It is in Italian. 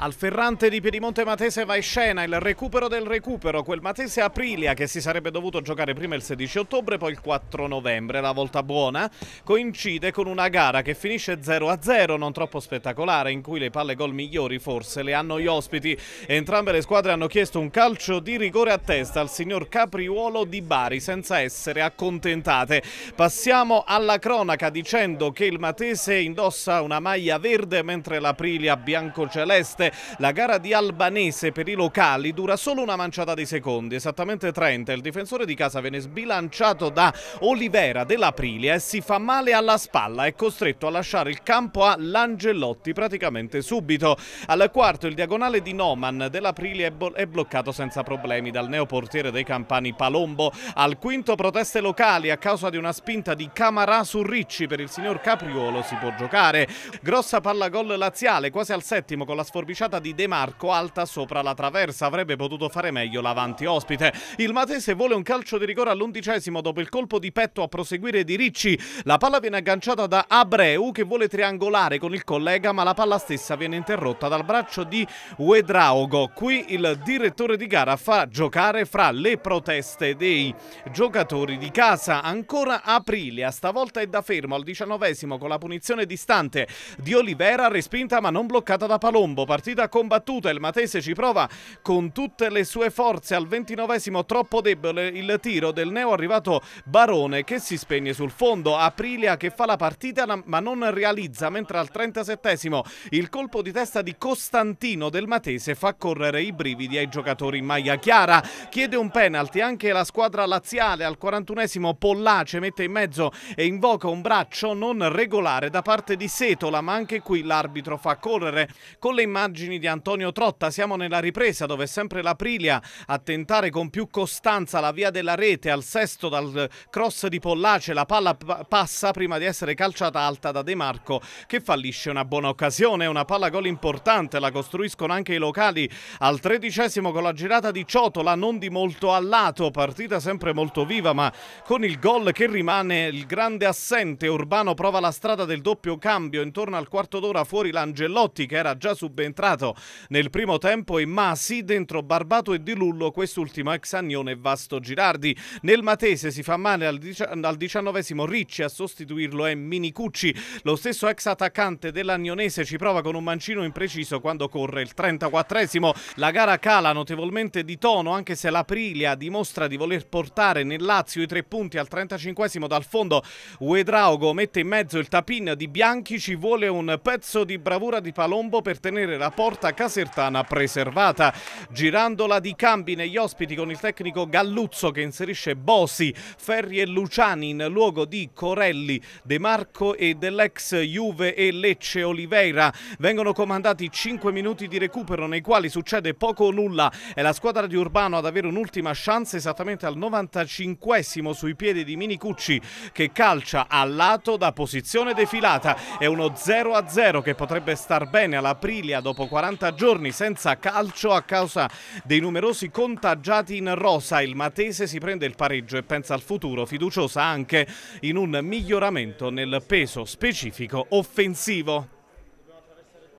Al Ferrante di Piedimonte Matese va in scena il recupero del recupero, quel Matese Aprilia che si sarebbe dovuto giocare prima il 16 ottobre, poi il 4 novembre. La volta buona coincide con una gara che finisce 0-0, non troppo spettacolare, in cui le palle gol migliori forse le hanno gli ospiti. Entrambe le squadre hanno chiesto un calcio di rigore a testa al signor Capriuolo di Bari senza essere accontentate. Passiamo alla cronaca dicendo che il Matese indossa una maglia verde mentre l'Aprilia bianco-celeste la gara di Albanese per i locali dura solo una manciata di secondi, esattamente 30. Il difensore di casa viene sbilanciato da Olivera dell'Aprilia e si fa male alla spalla. È costretto a lasciare il campo a Langellotti praticamente subito. Al quarto il diagonale di Noman dell'Aprilia è bloccato senza problemi dal neoportiere dei campani Palombo. Al quinto proteste locali a causa di una spinta di Camarà su Ricci per il signor Capriolo si può giocare. Grossa palla gol laziale quasi al settimo con la sforbiciata strisciata di De Marco alta sopra la traversa. Avrebbe potuto fare meglio l'avanti ospite. Il Matese vuole un calcio di rigore all'undicesimo dopo il colpo di petto a proseguire di Ricci. La palla viene agganciata da Abreu che vuole triangolare con il collega ma la palla stessa viene interrotta dal braccio di Uedraogo. Qui il direttore di gara fa giocare fra le proteste dei giocatori di casa. Ancora Aprilia, stavolta è da fermo al diciannovesimo con la punizione distante di Olivera respinta ma non bloccata da Palombo. Partito partita combattuta, il Matese ci prova con tutte le sue forze al ventinovesimo troppo debole il tiro del neo arrivato Barone che si spegne sul fondo, Aprilia che fa la partita ma non realizza mentre al trentasettesimo il colpo di testa di Costantino del Matese fa correre i brividi ai giocatori in maglia chiara, chiede un penalty anche la squadra laziale al quarantunesimo Pollace mette in mezzo e invoca un braccio non regolare da parte di Setola ma anche qui l'arbitro fa correre con le immagini immagini di Antonio Trotta. Siamo nella ripresa dove è sempre l'Aprilia a tentare con più costanza la via della rete al sesto dal cross di Pollace. La palla passa prima di essere calciata alta da De Marco che fallisce una buona occasione. Una palla gol importante, la costruiscono anche i locali al tredicesimo con la girata di Ciotola, non di molto a lato. Partita sempre molto viva ma con il gol che rimane il grande assente. Urbano prova la strada del doppio cambio intorno al quarto d'ora fuori l'Angelotti che era già subentrato superato nel primo tempo e Masi dentro Barbato e Di Lullo, quest'ultimo ex Agnone e Vasto Girardi. Nel Matese si fa male al, al diciannovesimo Ricci, a sostituirlo è Minicucci. Lo stesso ex attaccante dell'Agnonese ci prova con un mancino impreciso quando corre il 34esimo. La gara cala notevolmente di tono anche se l'Aprilia dimostra di voler portare nel Lazio i tre punti al 35esimo dal fondo. Uedraogo mette in mezzo il tapin di Bianchi, ci vuole un pezzo di bravura di Palombo per tenere la porta casertana preservata. Girandola di cambi negli ospiti con il tecnico Galluzzo che inserisce Bosi, Ferri e Luciani in luogo di Corelli, De Marco e dell'ex Juve e Lecce Oliveira. Vengono comandati 5 minuti di recupero nei quali succede poco o nulla. È la squadra di Urbano ad avere un'ultima chance esattamente al 95 sui piedi di Minicucci che calcia a lato da posizione defilata. È uno 0-0 che potrebbe star bene all'Aprilia dopo dopo 40 giorni senza calcio a causa dei numerosi contagiati in rosa. Il Matese si prende il pareggio e pensa al futuro, fiduciosa anche in un miglioramento nel peso specifico offensivo.